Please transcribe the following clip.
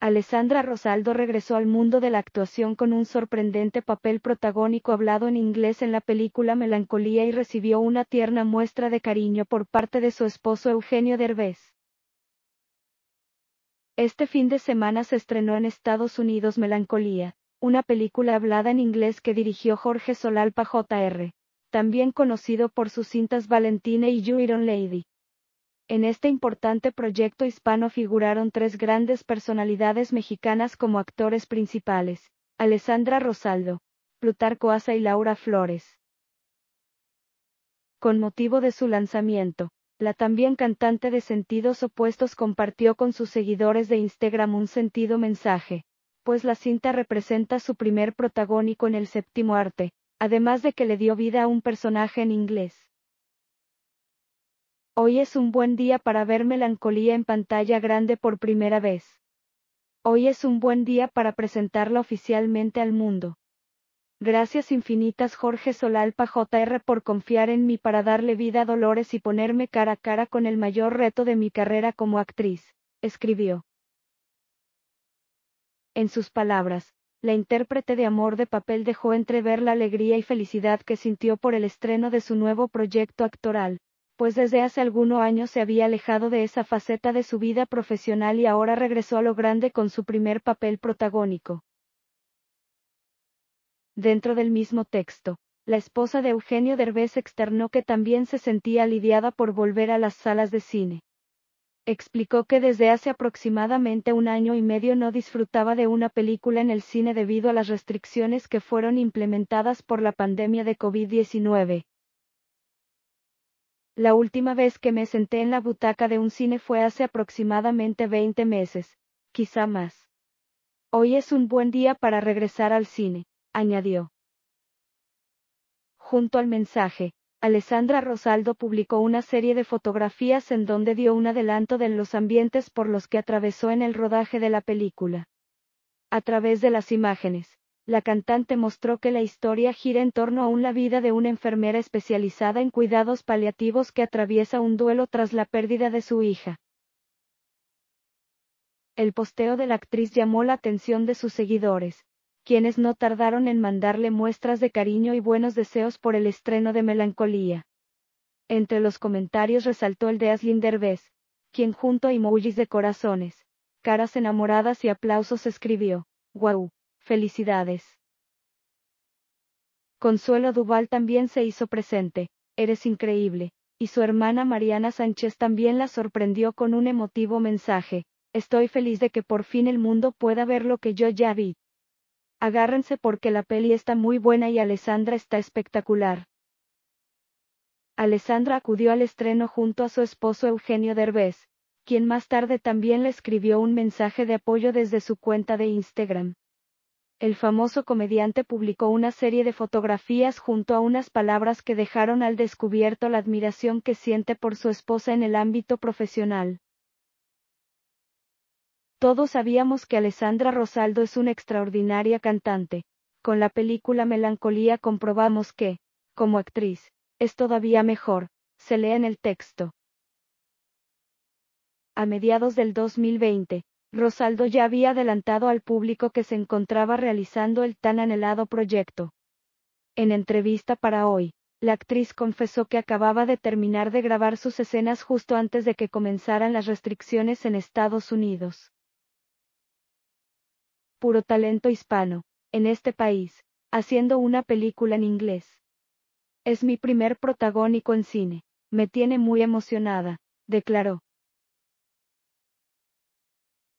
Alessandra Rosaldo regresó al mundo de la actuación con un sorprendente papel protagónico hablado en inglés en la película Melancolía y recibió una tierna muestra de cariño por parte de su esposo Eugenio Derbez. Este fin de semana se estrenó en Estados Unidos Melancolía, una película hablada en inglés que dirigió Jorge Solalpa Jr., también conocido por sus cintas Valentina y You Iron Lady. En este importante proyecto hispano figuraron tres grandes personalidades mexicanas como actores principales, Alessandra Rosaldo, Plutarco Asa y Laura Flores. Con motivo de su lanzamiento, la también cantante de sentidos opuestos compartió con sus seguidores de Instagram un sentido mensaje, pues la cinta representa su primer protagónico en el séptimo arte, además de que le dio vida a un personaje en inglés. Hoy es un buen día para ver melancolía en pantalla grande por primera vez. Hoy es un buen día para presentarla oficialmente al mundo. Gracias infinitas Jorge Solalpa JR por confiar en mí para darle vida a Dolores y ponerme cara a cara con el mayor reto de mi carrera como actriz, escribió. En sus palabras, la intérprete de Amor de Papel dejó entrever la alegría y felicidad que sintió por el estreno de su nuevo proyecto actoral, pues desde hace algunos años se había alejado de esa faceta de su vida profesional y ahora regresó a lo grande con su primer papel protagónico. Dentro del mismo texto, la esposa de Eugenio Derbez externó que también se sentía aliviada por volver a las salas de cine. Explicó que desde hace aproximadamente un año y medio no disfrutaba de una película en el cine debido a las restricciones que fueron implementadas por la pandemia de COVID-19 la última vez que me senté en la butaca de un cine fue hace aproximadamente 20 meses, quizá más. Hoy es un buen día para regresar al cine, añadió. Junto al mensaje, Alessandra Rosaldo publicó una serie de fotografías en donde dio un adelanto de los ambientes por los que atravesó en el rodaje de la película. A través de las imágenes, la cantante mostró que la historia gira en torno aún la vida de una enfermera especializada en cuidados paliativos que atraviesa un duelo tras la pérdida de su hija. El posteo de la actriz llamó la atención de sus seguidores, quienes no tardaron en mandarle muestras de cariño y buenos deseos por el estreno de Melancolía. Entre los comentarios resaltó el de Aslin Derbez, quien junto a emojis de corazones, caras enamoradas y aplausos escribió, wow Felicidades. Consuelo Duval también se hizo presente, eres increíble, y su hermana Mariana Sánchez también la sorprendió con un emotivo mensaje, estoy feliz de que por fin el mundo pueda ver lo que yo ya vi. Agárrense porque la peli está muy buena y Alessandra está espectacular. Alessandra acudió al estreno junto a su esposo Eugenio Derbez, quien más tarde también le escribió un mensaje de apoyo desde su cuenta de Instagram el famoso comediante publicó una serie de fotografías junto a unas palabras que dejaron al descubierto la admiración que siente por su esposa en el ámbito profesional. Todos sabíamos que Alessandra Rosaldo es una extraordinaria cantante. Con la película Melancolía comprobamos que, como actriz, es todavía mejor, se lee en el texto. A mediados del 2020, Rosaldo ya había adelantado al público que se encontraba realizando el tan anhelado proyecto. En entrevista para hoy, la actriz confesó que acababa de terminar de grabar sus escenas justo antes de que comenzaran las restricciones en Estados Unidos. Puro talento hispano, en este país, haciendo una película en inglés. Es mi primer protagónico en cine, me tiene muy emocionada, declaró.